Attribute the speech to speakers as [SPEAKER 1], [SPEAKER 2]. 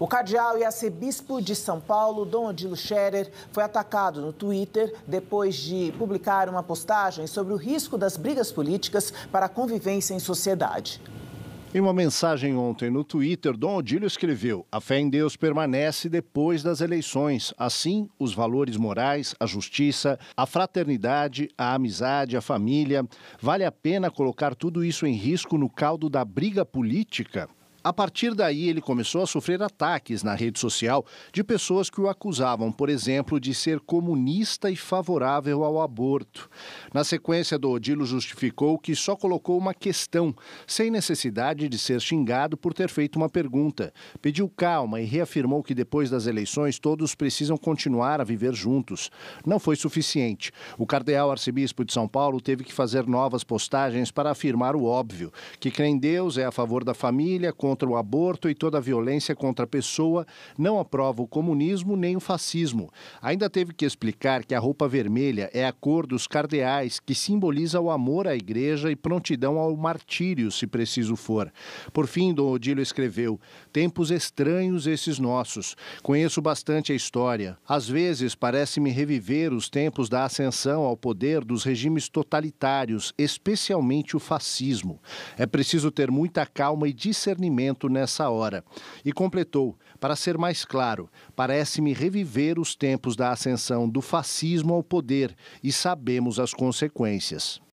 [SPEAKER 1] O cardeal e arcebispo de São Paulo, Dom Odilo Scherer, foi atacado no Twitter depois de publicar uma postagem sobre o risco das brigas políticas para a convivência em sociedade.
[SPEAKER 2] Em uma mensagem ontem no Twitter, Dom Odílio escreveu: A fé em Deus permanece depois das eleições. Assim, os valores morais, a justiça, a fraternidade, a amizade, a família. Vale a pena colocar tudo isso em risco no caldo da briga política? A partir daí, ele começou a sofrer ataques na rede social de pessoas que o acusavam, por exemplo, de ser comunista e favorável ao aborto. Na sequência, Doodilo justificou que só colocou uma questão, sem necessidade de ser xingado por ter feito uma pergunta. Pediu calma e reafirmou que depois das eleições todos precisam continuar a viver juntos. Não foi suficiente. O cardeal arcebispo de São Paulo teve que fazer novas postagens para afirmar o óbvio, que crê em Deus, é a favor da família, contra contra o aborto e toda a violência contra a pessoa, não aprova o comunismo nem o fascismo. Ainda teve que explicar que a roupa vermelha é a cor dos cardeais, que simboliza o amor à igreja e prontidão ao martírio, se preciso for. Por fim, Dom Odílio escreveu: Tempos estranhos esses nossos. Conheço bastante a história. Às vezes parece-me reviver os tempos da ascensão ao poder dos regimes totalitários, especialmente o fascismo. É preciso ter muita calma e discernimento nessa hora. E completou: para ser mais claro, parece-me reviver os tempos da ascensão do fascismo ao poder e sabemos as consequências.